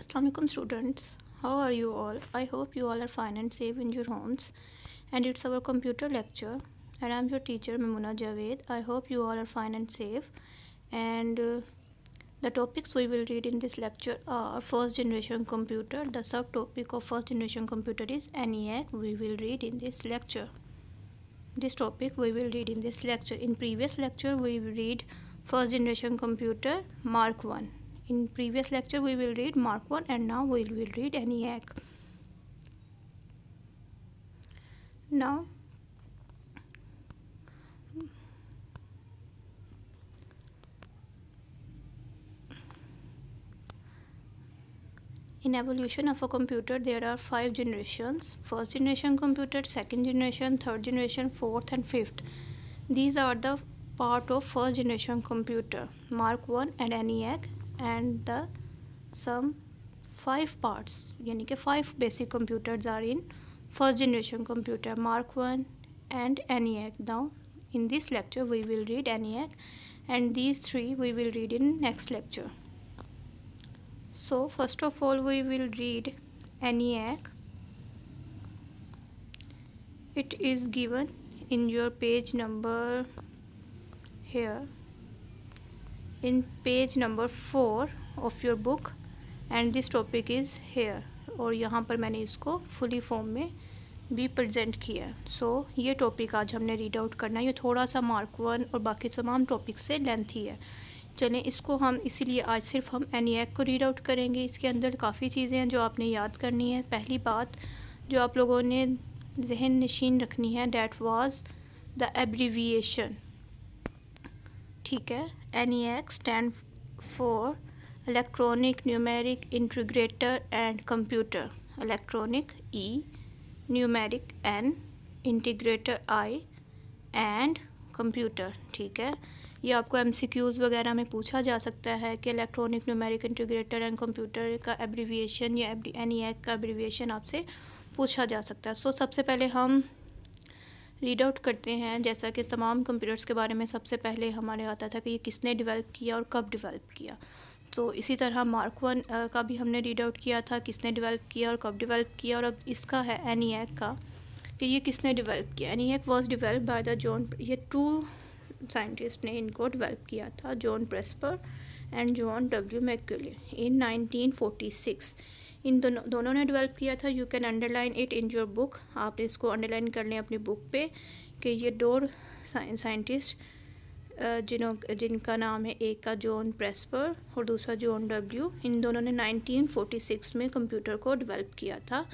Assalamualaikum students how are you all I hope you all are fine and safe in your homes and it's our computer lecture and I'm your teacher Mamuna Javed I hope you all are fine and safe and uh, the topics we will read in this lecture are first generation computer the subtopic of first generation computer is ENIAC we will read in this lecture this topic we will read in this lecture in previous lecture we read first generation computer mark 1 in previous lecture we will read mark 1 and now we will read ENIAC. Now In evolution of a computer, there are five generations. First generation computer, second generation, third generation, fourth and fifth. These are the part of first generation computer, Mark 1 and ENIAC and the some five parts Yani ke five basic computers are in first generation computer. Mark one and ENIAC. Now in this lecture we will read ENIAC and these three we will read in next lecture. So first of all we will read ENIAC. It is given in your page number here in page number four of your book and this topic is here और यहाँ पर मैंने इसको fully form में भी present किया है सो so, ये टॉपिक आज हमने रीड आउट करना है ये थोड़ा सा मार्क वन और बाकी तमाम टॉपिक से लेंथी है चलें इसको हम इसीलिए आज सिर्फ हम एन को रीड आउट करेंगे इसके अंदर काफ़ी चीज़ें हैं जो आपने याद करनी है पहली बात जो आप लोगों ने जहन नशीन रखनी है डैट वाज द एब्रीविएशन ठीक है N E X stand for electronic numeric integrator and computer electronic E numeric N integrator I and computer ठीक है ये आपको एम सी क्यूज़ वगैरह में पूछा जा सकता है कि electronic numeric integrator and computer का एब्रीविएशन या एन ई e का एब्रीविएशन आपसे पूछा जा सकता है सो so, सबसे पहले हम रीड आउट करते हैं जैसा कि तमाम कंप्यूटर्स के बारे में सबसे पहले हमारे आता था कि ये किसने डिवेल्प किया और कब डिवेल्प किया तो इसी तरह मार्क वन का भी हमने रीड आउट किया था किसने डिवेल्प किया और कब डिवेल्प किया और अब इसका है एन का कि ये किसने डिवेल्प किया ENIAC was develop by the John ये टू साइंटिस्ट ने इनको डिवेल्प किया था John Presper and John W McCullin in six in दोनों दोनों ने डेवलप किया था you can underline it in your book आप इसको अंडरलाइन कर लें अपनी बुक पे कि ये दो साइंटिस्ट जिनों जिनका नाम है एक का जॉन प्रेस्पर और दूसरा जॉन डब्ल्यू इन दोनों ने 1946 में कंप्यूटर को डेवलप किया था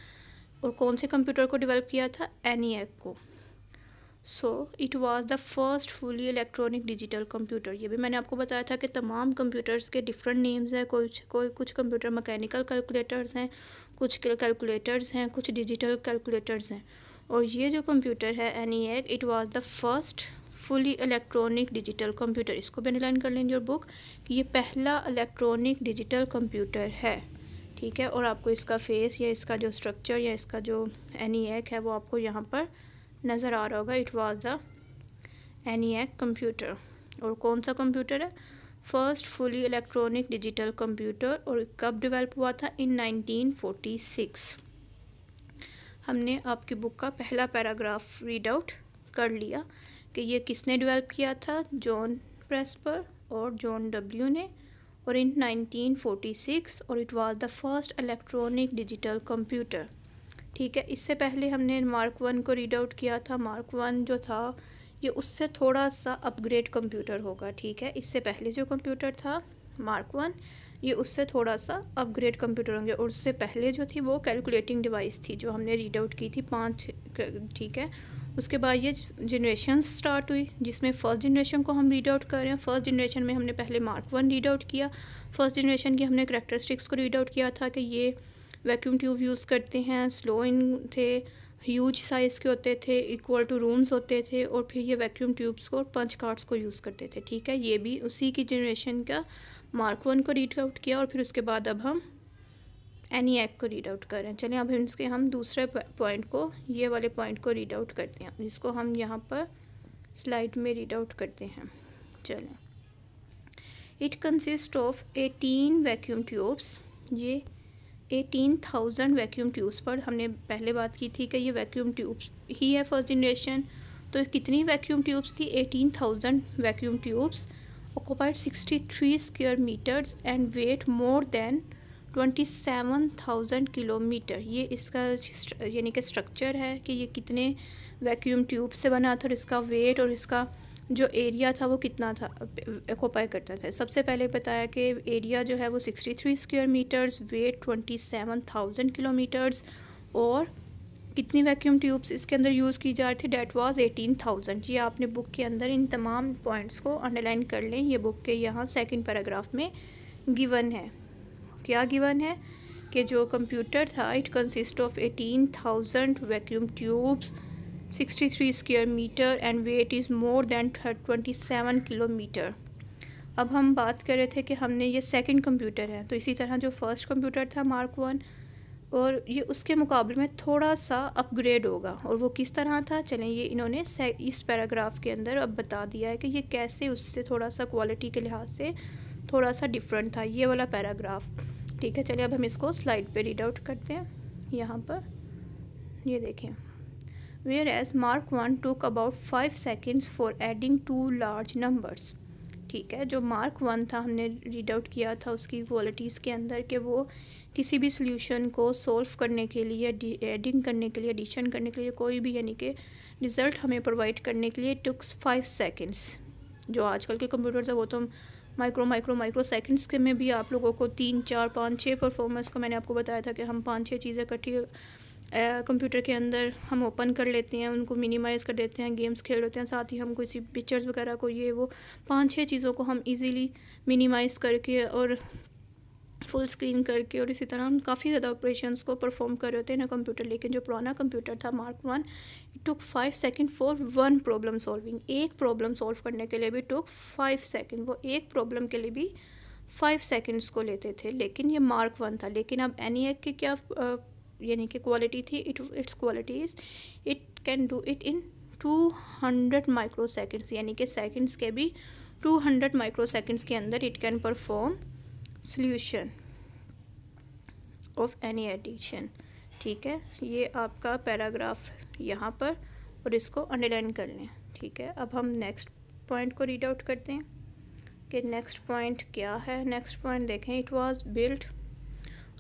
और कौन से कंप्यूटर को डेवलप किया था एनिएक को so it was the first fully electronic digital computer ये भी मैंने आपको बताया था कि तमाम कंप्यूटर्स के डिफरेंट नेम्स हैं कोई कोई कुछ कंप्यूटर मैकेनिकल कैलकुलेटर्स हैं कुछ कैलकुलेटर्स हैं कुछ डिजिटल कैलकुलेटर्स हैं और ये जो कंप्यूटर है and it was the first fully electronic digital computer इसको भी अनलाइन कर लेंगे और बुक कि ये पहला इलेक्ट्रॉनिक डिजिटल कंप्यूटर है ठीक है और आपको इसका फेस या इसका जो स्ट्रक्चर या इसका जो एन e है वो आपको यहाँ पर नज़र आ रहा होगा it was the ENIAC computer और कौन सा कंप्यूटर है first fully electronic digital computer और कब डेवलप हुआ था इन 1946 हमने आपकी बुक का पहला पैराग्राफ रीड आउट कर लिया कि ये किसने डेवलप किया था जॉन प्रेस्पर और जॉन डब्ल्यू ने और इन 1946 और it was the first electronic digital computer ठीक है इससे पहले हमने मार्क वन को रीड आउट किया था मार्क वन जो था ये उससे थोड़ा सा अपग्रेड कंप्यूटर होगा ठीक है इससे पहले जो कंप्यूटर था मार्क वन ये उससे थोड़ा सा अपग्रेड कंप्यूटर होंगे और उससे पहले जो थी वो कैलकुलेटिंग डिवाइस थी जो हमने रीड आउट की थी पाँच ठीक है उसके बाद ये जनरेशन स्टार्ट हुई जिसमें फ़र्स्ट जनरेशन को हम रीड आउट कर रहे हैं फर्स्ट जनरेशन में हमने पहले मार्क वन रीड आउट किया फर्स्ट जनरेशन की हमने करेक्टरिस्टिक्स को रीड आउट किया था कि ये वैक्यूम ट्यूब यूज़ करते हैं स्लो इन थे ह्यूज साइज़ के होते थे इक्वल टू रूम्स होते थे और फिर ये वैक्यूम ट्यूब्स को और पंच कार्ड्स को यूज़ करते थे ठीक है ये भी उसी की जनरेशन का मार्क वन को रीड आउट किया और फिर उसके बाद अब हम एनी एक्ट को रीड आउट करें चलें अब इसके हम दूसरे पॉइंट को ये वाले पॉइंट को रीड आउट करते हैं जिसको हम यहाँ पर स्लाइड में रीड आउट करते हैं चलें it consist of eighteen vacuum tubes ये एटीन थाउजेंड वैक्यूम ट्यूब्स पर हमने पहले बात की थी कि ये वैक्यूम ट्यूब्स ही है फर्स्ट जनरेशन तो कितनी वैक्यूम ट्यूब्स थी eighteen thousand vacuum tubes occupied sixty three square meters and weight more than twenty seven thousand kilometer ये इसका यानी कि स्ट्रक्चर है कि ये कितने वैक्यूम ट्यूब से बना था और इसका वेट और इसका जो एरिया था वो कितना था एकोपाई करता था सबसे पहले बताया कि एरिया जो है वो 63 स्क्वायर मीटर्स वेट 27,000 किलोमीटर्स और कितनी वैक्यूम ट्यूब्स इसके अंदर यूज़ की जा रही थी डेट वाज 18,000 ये आपने बुक के अंदर इन तमाम पॉइंट्स को अंडरलाइन कर लें ये बुक के यहाँ सेकेंड पैराग्राफ में गिवन है क्या गिवन है कि जो कंप्यूटर था it consist of thousand vacuum tubes 63 square metre and weight is more than 27 kilometre अब हम बात कर रहे थे कि हमने ये सेकंड कंप्यूटर है तो इसी तरह जो फर्स्ट कंप्यूटर था मार्क वन और ये उसके मुकाबले में थोड़ा सा अपग्रेड होगा और वो किस तरह था चलें ये इन्होंने इस पैराग्राफ के अंदर अब बता दिया है कि ये कैसे उससे थोड़ा सा क्वालिटी के लिहाज से थोड़ा सा डिफरेंट था ये वाला पैराग्राफ ठीक है चलिए अब हम इसको स्लाइड पे रीड आउट करते हैं यहाँ पर ये देखें whereas mark 1 took about 5 seconds for adding two large numbers ठीक है जो मार्क वन था हमने रीड आउट किया था उसकी क्वालिटीज़ के अंदर कि वो किसी भी सोल्यूशन को सोल्व करने के लिए एडिंग करने के लिए एडिशन करने के लिए कोई भी यानी कि रिज़ल्ट हमें प्रोवाइड करने के लिए टुक्स फाइव सेकेंड्स जो आजकल के कंप्यूटर्स है वो तो माइक्रो माइक्रो माइक्रो सेकंड्स के में भी आप लोगों को तीन चार पाँच छः परफॉर्मेंस को मैंने आपको बताया था कि हम पाँच छः चीज़ें इकट्ठी कंप्यूटर के अंदर हम ओपन कर लेते हैं उनको मिनिमाइज़ कर देते हैं गेम्स खेल लेते हैं साथ ही हम किसी पिक्चर्स वगैरह को ये वो पांच छह चीज़ों को हम इजीली मिनिमाइज़ करके और फुल स्क्रीन करके और इसी तरह हम काफ़ी ज़्यादा ऑपरेशन को परफॉर्म कर रहे होते हैं ना कंप्यूटर लेकिन जो पुराना कंप्यूटर था mark one it took five second for one problem solving एक प्रॉब्लम सॉल्व करने के लिए भी टुक फाइव सेकेंड वो एक प्रॉब्लम के लिए भी फाइव सेकेंड्स को लेते थे लेकिन ये मार्क वन था लेकिन अब एनी e के क्या यानी कि क्वालिटी थी it it's quality is it can do it in two hundred micro seconds यानी कि सेकेंड्स के भी टू हंड्रेड माइक्रो सेकेंड्स के अंदर it can perform solution of any addition ठीक है ये आपका पैराग्राफ यहाँ पर और इसको अंडरलाइन कर लें ठीक है अब हम नेक्स्ट पॉइंट को रीड आउट करते हैं कि नेक्स्ट पॉइंट क्या है नेक्स्ट पॉइंट देखें इट वाज बिल्ट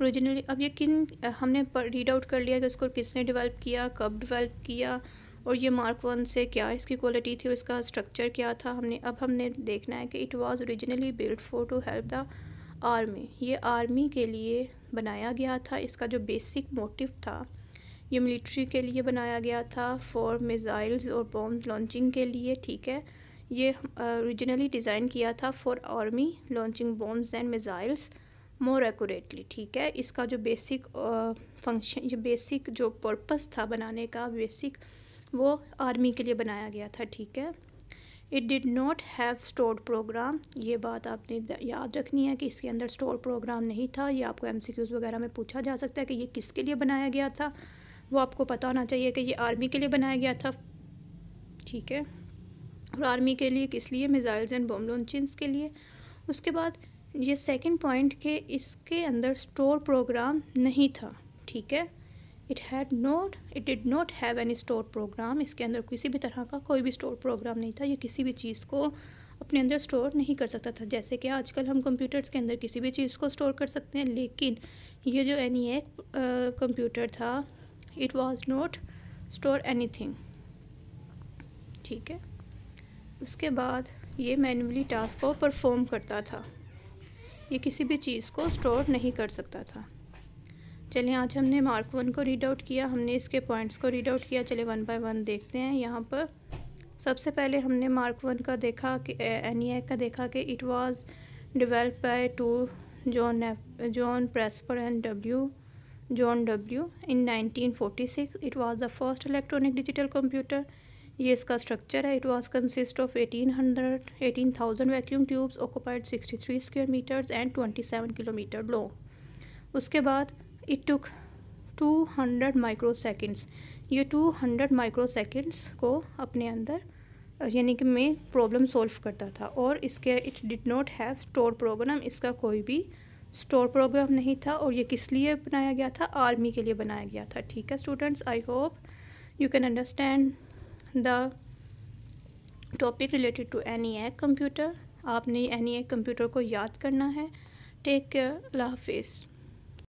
ओरिजिनली अब ये किन हमने रीड आउट कर लिया कि इसको किसने डेवलप किया कब डेवलप किया और ये मार्क वन से क्या इसकी क्वालिटी थी और इसका स्ट्रक्चर क्या था हमने अब हमने देखना है कि it was originally build for to help the army ये आर्मी के लिए बनाया गया था इसका जो बेसिक मोटिव था ये मिलिट्री के लिए बनाया गया था फॉर मिज़ाइल्स और बॉम्ब लॉन्चिंग के लिए ठीक है ये ओरिजिनली डिज़ाइन किया था for army launching bombs and missiles more accurately ठीक है इसका जो बेसिक फंक्शन जो बेसिक जो पर्पस था बनाने का बेसिक वो आर्मी के लिए बनाया गया था ठीक है it did not have stored program ये बात आपने याद रखनी है कि इसके अंदर स्टोर प्रोग्राम नहीं था ये आपको एम वगैरह में पूछा जा सकता है कि ये किसके लिए बनाया गया था वो आपको पता होना चाहिए कि ये आर्मी के लिए बनाया गया था ठीक है और आर्मी के लिए किस लिए मिज़ाइल्स एंड बॉम्ब लॉन्चिंग्स के लिए उसके बाद ये सेकंड पॉइंट के इसके अंदर स्टोर प्रोग्राम नहीं था ठीक है it had not it did not have any store program इसके अंदर किसी भी तरह का कोई भी स्टोर प्रोग्राम नहीं था ये किसी भी चीज़ को अपने अंदर स्टोर नहीं कर सकता था जैसे कि आजकल हम कंप्यूटर्स के अंदर किसी भी चीज़ को स्टोर कर सकते हैं लेकिन ये जो एनी एक कंप्यूटर था it was not store anything ठीक है उसके बाद ये मैनुअली टास्क को परफॉर्म करता था ये किसी भी चीज़ को स्टोर नहीं कर सकता था चलिए आज हमने मार्क वन को रीड आउट किया हमने इसके पॉइंट्स को रीड आउट किया चलिए वन बाय वन देखते हैं यहाँ पर सबसे पहले हमने मार्क वन का देखा कि एन e का देखा कि it was develop by two John John Presper and W John W in 1946 it was the first electronic digital computer ये इसका स्ट्रक्चर है it was consist of 1800 18,000 vacuum tubes occupied 63 square metres and 27 kilometre long उसके बाद it took 200 micro seconds ये 200 micro seconds को अपने अंदर यानी कि मैं प्रॉब्लम सॉल्व करता था और इसके it did not have store program इसका कोई भी स्टोर प्रोग्राम नहीं था और ये किस लिए बनाया गया था आर्मी के लिए बनाया गया था ठीक है students I hope you can understand the topic related to ENIAC computer आपने एनी एक कंप्यूटर को याद करना है टेक केयर अल्लाह हाफिज़